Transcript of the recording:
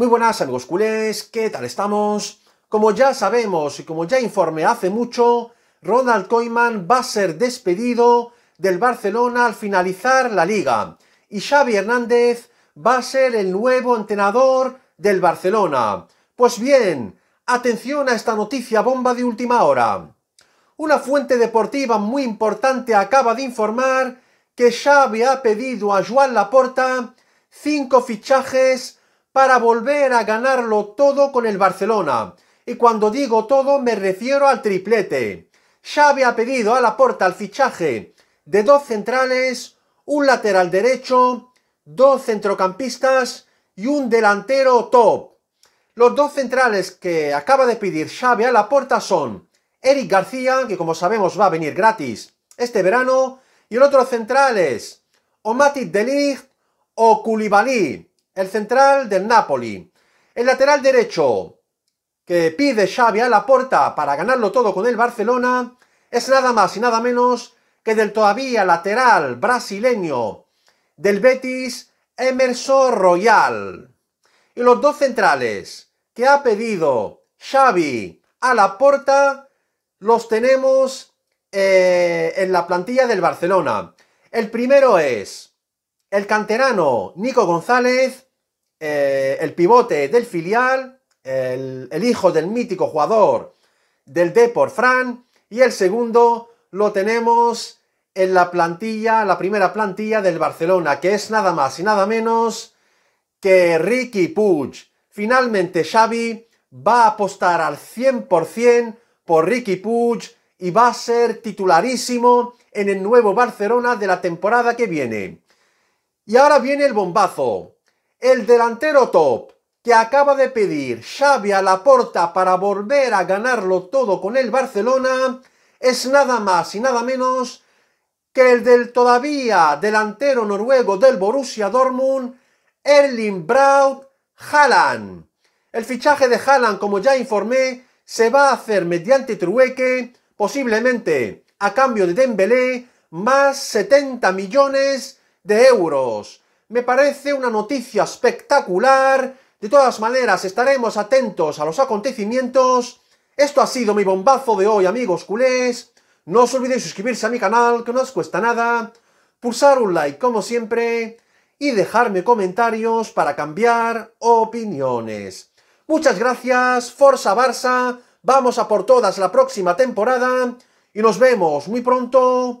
Muy buenas amigos culés, ¿qué tal estamos? Como ya sabemos y como ya informé hace mucho, Ronald Koeman va a ser despedido del Barcelona al finalizar la liga y Xavi Hernández va a ser el nuevo entrenador del Barcelona. Pues bien, atención a esta noticia bomba de última hora. Una fuente deportiva muy importante acaba de informar que Xavi ha pedido a Joan Laporta cinco fichajes para volver a ganarlo todo con el Barcelona. Y cuando digo todo me refiero al triplete. Xavi ha pedido a la porta el fichaje de dos centrales, un lateral derecho, dos centrocampistas y un delantero top. Los dos centrales que acaba de pedir Xavi a la puerta son Eric García, que como sabemos va a venir gratis este verano, y el otro central es o Matic o Koulibaly el central del Napoli, el lateral derecho que pide Xavi a la puerta para ganarlo todo con el Barcelona, es nada más y nada menos que del todavía lateral brasileño del Betis, Emerson Royal. Y los dos centrales que ha pedido Xavi a la puerta los tenemos eh, en la plantilla del Barcelona. El primero es el canterano Nico González eh, el pivote del filial, el, hijo del mítico jugador del Depor Fran, y el segundo lo tenemos en la plantilla, la primera plantilla del Barcelona, que es nada más y nada menos que Ricky Puig. Finalmente Xavi va a apostar al 100% por Ricky Puig y va a ser titularísimo en el nuevo Barcelona de la temporada que viene. Y ahora viene el bombazo. El delantero top que acaba de pedir Xavi a la porta para volver a ganarlo todo con el Barcelona es nada más y nada menos que el del todavía delantero noruego del Borussia Dortmund, Erling Braut Haaland. El fichaje de Haaland, como ya informé, se va a hacer mediante trueque, posiblemente a cambio de Dembélé, más 70 millones de euros me parece una noticia espectacular. De todas maneras, estaremos atentos a los acontecimientos. Esto ha sido mi bombazo de hoy, amigos culés. No os olvidéis suscribirse a mi canal, que no os cuesta nada. Pulsar un like, como siempre. Y dejarme comentarios para cambiar opiniones. Muchas gracias, Forza Barça. Vamos a por todas la próxima temporada. Y nos vemos muy pronto